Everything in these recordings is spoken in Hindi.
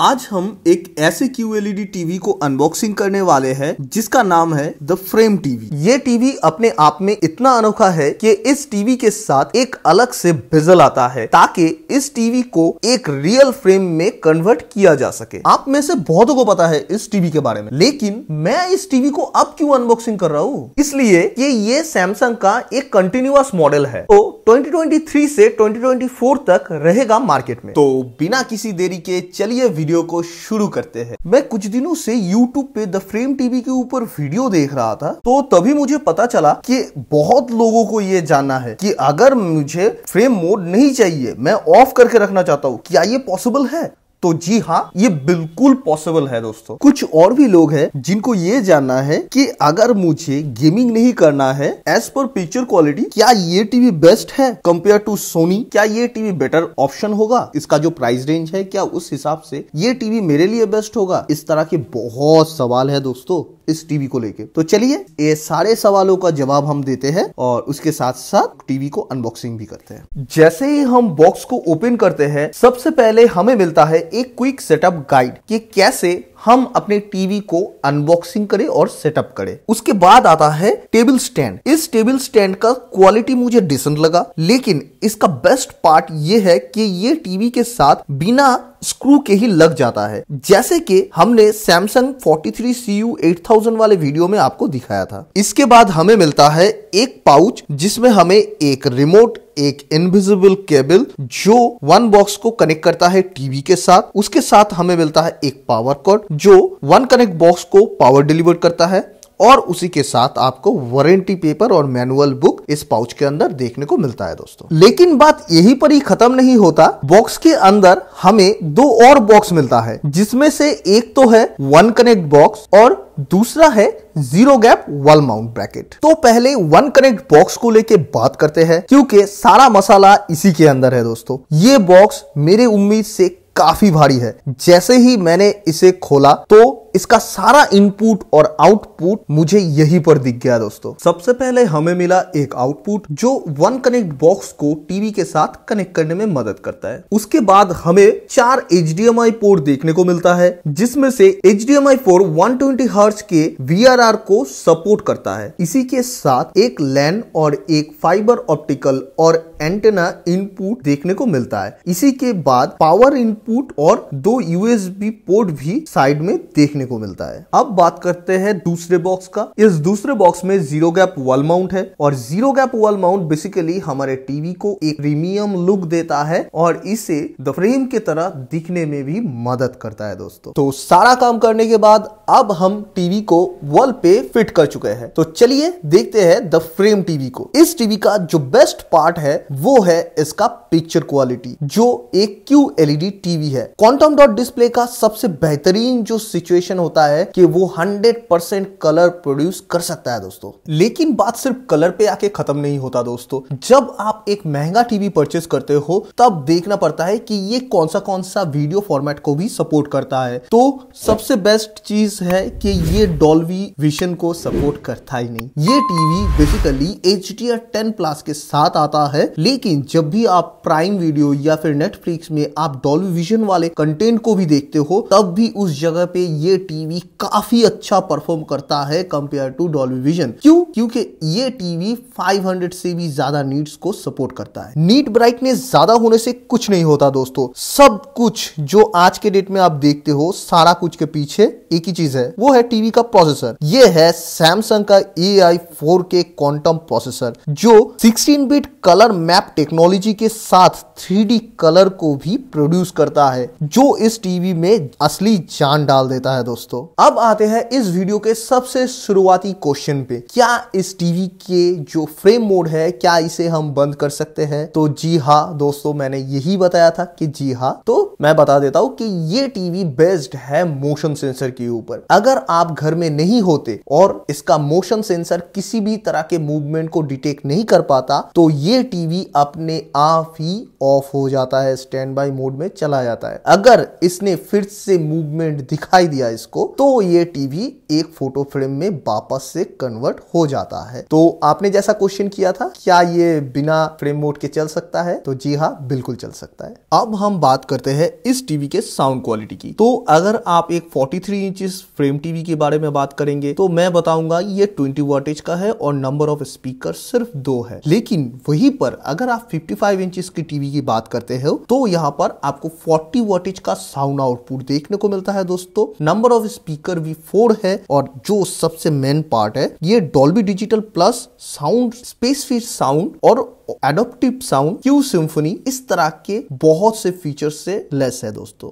आज हम एक ऐसे QLED टीवी को अनबॉक्सिंग करने वाले हैं जिसका नाम है द फ्रेम टीवी ये टीवी अपने आप में इतना अनोखा है कि इस टीवी के साथ एक अलग से बिजल आता है ताकि इस टीवी को एक रियल फ्रेम में कन्वर्ट किया जा सके आप में से बहुतों को पता है इस टीवी के बारे में लेकिन मैं इस टीवी को अब क्यों अनबॉक्सिंग कर रहा हूँ इसलिए ये ये सैमसंग का एक कंटिन्यूस मॉडल है तो 2023 से 2024 तक रहेगा मार्केट में तो बिना किसी देरी के चलिए वीडियो को शुरू करते हैं मैं कुछ दिनों से यूट्यूब पे द फ्रेम टीवी के ऊपर वीडियो देख रहा था तो तभी मुझे पता चला कि बहुत लोगों को ये जानना है कि अगर मुझे फ्रेम मोड नहीं चाहिए मैं ऑफ करके रखना चाहता हूँ क्या ये पॉसिबल है तो जी हाँ ये बिल्कुल पॉसिबल है दोस्तों कुछ और भी लोग हैं जिनको ये जानना है कि अगर मुझे गेमिंग नहीं करना है एज पर पिक्चर क्वालिटी क्या ये टीवी बेस्ट है कंपेयर टू सोनी क्या ये टीवी बेटर ऑप्शन होगा इसका जो प्राइस रेंज है क्या उस हिसाब से ये टीवी मेरे लिए बेस्ट होगा इस तरह के बहुत सवाल है दोस्तों इस टीवी को लेके तो चलिए ये सारे सवालों का जवाब हम देते हैं और उसके साथ साथ टीवी को अनबॉक्सिंग भी करते हैं जैसे ही हम बॉक्स को ओपन करते हैं सबसे पहले हमें मिलता है एक क्विक सेटअप गाइड कि कैसे हम अपने टीवी को अनबॉक्सिंग करें और सेटअप करें उसके बाद आता है टेबल स्टैंड इस टेबल स्टैंड का क्वालिटी मुझे डिसेंट लगा लेकिन इसका बेस्ट पार्ट ये है कि ये टीवी के साथ बिना स्क्रू के ही लग जाता है जैसे कि हमने सैमसंग 43 CU 8000 वाले वीडियो में आपको दिखाया था इसके बाद हमें मिलता है एक पाउच जिसमें हमें एक रिमोट एक इनविजिबल केबल जो वन बॉक्स को कनेक्ट करता है टीवी के साथ उसके साथ हमें मिलता है एक पावर कॉर्ड जो वन कनेक्ट बॉक्स को पावर डिलीवर करता है और उसी के साथ आपको वारंटी पेपर और मैनुअल बुक इस पाउच के अंदर देखने को मिलता है दोस्तों लेकिन बात यही पर ही खत्म नहीं होता बॉक्स के अंदर हमें दो और बॉक्स मिलता है जिसमें से एक तो है वन कनेक्ट बॉक्स और दूसरा है zero gap wall mount bracket तो पहले वन कनेक्ट बॉक्स को लेके बात करते हैं क्योंकि सारा मसाला इसी के अंदर है दोस्तों ये बॉक्स मेरे उम्मीद से काफी भारी है जैसे ही मैंने इसे खोला तो इसका सारा इनपुट और आउटपुट मुझे यही पर दिख गया दोस्तों सबसे पहले हमें मिला एक आउटपुट जो वन कनेक्ट बॉक्स को टीवी के साथ कनेक्ट करने में मदद करता है उसके बाद हमें चार एच पोर्ट देखने को मिलता है जिसमें से H D M I four one twenty hertz के वी को सपोर्ट करता है इसी के साथ एक लैन और एक फाइबर ऑप्टिकल और एंटेना इनपुट देखने को मिलता है इसी के बाद पावर इनपुट पुट और दो यूएसबी पोर्ट भी साइड में देखने को मिलता है अब बात करते हैं दूसरे बॉक्स का इस दूसरे बॉक्स में जीरो गैप वॉल माउंट है और zero gap wall mount basically हमारे टीवी को एक प्रीमियम लुक देता है और इसे द फ्रेम की तरह दिखने में भी मदद करता है दोस्तों तो सारा काम करने के बाद अब हम टीवी को वॉल पे फिट कर चुके हैं तो चलिए देखते हैं द फ्रेम टीवी को इस टीवी का जो बेस्ट पार्ट है वो है इसका पिक्चर क्वालिटी जो एक क्यू एलईडी टीवी टीवी है क्वांटम डॉट डिस्प्ले का सबसे बेहतरीन जो सिचुएशन होता है कि वो 100% परसेंट कलर प्रोड्यूस कर सकता है दोस्तों लेकिन बात सिर्फ कलर पे आके खत्म नहीं होता दोस्तों जब आप एक महंगा टीवी परचेस करते हो तब देखना पड़ता है कि ये कौन सा कौन सा वीडियो फॉर्मेट को भी सपोर्ट करता है तो सबसे बेस्ट चीज है कि ये डॉल्वी विजन को सपोर्ट करता ही नहीं ये TV basically H D plus के साथ आता है लेकिन जब भी आप प्राइम वीडियो या फिर नेटफ्लिक्स में आप डॉल्वी टेलीविजन वाले कंटेंट को भी देखते हो तब भी उस जगह पे ये टीवी काफी अच्छा परफॉर्म करता है कंपेयर टू डॉल्बी विजन क्यों क्योंकि ये टीवी 500 से भी ज्यादा नीड्स को सपोर्ट करता है नीट ब्राइटनेस ज्यादा होने से कुछ नहीं होता दोस्तों सब कुछ जो आज के डेट में आप देखते हो सारा कुछ के पीछे एक ही चीज है वो है टीवी का प्रोसेसर ये है सैमसंग का A I four K quantum processor जो 16 बिट कलर मैप टेक्नोलॉजी के साथ 3D कलर को भी प्रोड्यूस करता करता है जो इस टीवी में असली जान डाल देता है दोस्तों अब आते हैं इस वीडियो के सबसे शुरुआती क्वेश्चन पे क्या इस टीवी के जो फ्रेम मोड है क्या इसे हम बंद कर सकते हैं तो जी हाँ दोस्तों मैंने यही बताया था कि जी हाँ तो मैं बता देता हूँ कि ये टीवी बेस्ड है मोशन सेंसर के ऊपर अगर आप घर में नहीं होते और इसका मोशन सेंसर किसी भी तरह के मूवमेंट को डिटेक्ट नहीं कर पाता तो ये टीवी अपने आप ही ऑफ हो जाता है स्टैंड बाई मोड में चला माना जाता है अगर इसने फिर से मूवमेंट दिखाई दिया इसको तो ये टीवी एक फोटो फ्रेम में वापस से कन्वर्ट हो जाता है तो आपने जैसा क्वेश्चन किया था क्या ये बिना फ्रेम मोड के चल सकता है तो जी हाँ बिल्कुल चल सकता है अब हम बात करते हैं इस टीवी के साउंड क्वालिटी की तो अगर आप एक 43 थ्री इंच फ्रेम टीवी के बारे में बात करेंगे तो मैं बताऊंगा ये 20 वाटेज का है और नंबर ऑफ स्पीकर सिर्फ दो है लेकिन वही पर अगर आप 55 फाइव इंच की टीवी की बात करते हो तो यहाँ पर आपको 40 वोटेज का साउंड आउटपुट देखने को मिलता है दोस्तों नंबर ऑफ स्पीकर भी फोर है और जो सबसे मेन पार्ट है ये Dolby digital plus sound specific sound और एडोप्टिव साउंड क्यू सिंफनी इस तरह के बहुत से फीचर से लेस है दोस्तों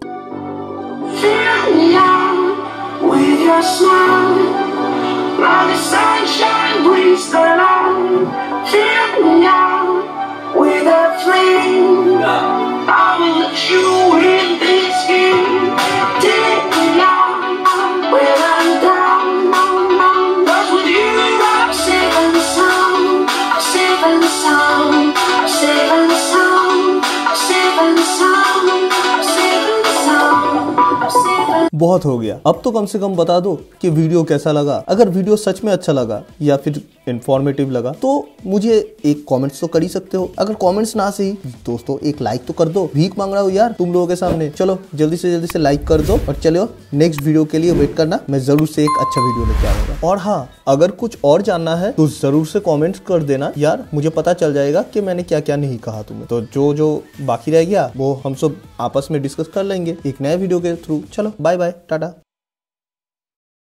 Feel me now with a dream. Yeah. बहुत हो गया अब तो कम से कम बता दो कि वीडियो कैसा लगा अगर वीडियो सच में अच्छा लगा या फिर इन्फॉर्मेटिव लगा तो मुझे एक कमेंट्स तो कर ही सकते हो अगर कमेंट्स ना सही दोस्तों एक लाइक तो कर दो भीख मांग रहा हूँ यार तुम लोगों के सामने चलो जल्दी से जल्दी से लाइक कर दो और चलो नेक्स्ट वीडियो के लिए वेट करना मैं जरूर से एक अच्छा वीडियो लेके आऊंगा और हाँ अगर कुछ और जानना है तो जरूर से कॉमेंट्स कर देना यार मुझे पता चल जाएगा कि मैंने क्या क्या नहीं कहा तुम्हें तो जो जो बाकी रह गया वो हम सब आपस में डिस्कस कर लेंगे एक नए वीडियो के थ्रू चलो बाय बाय टाटा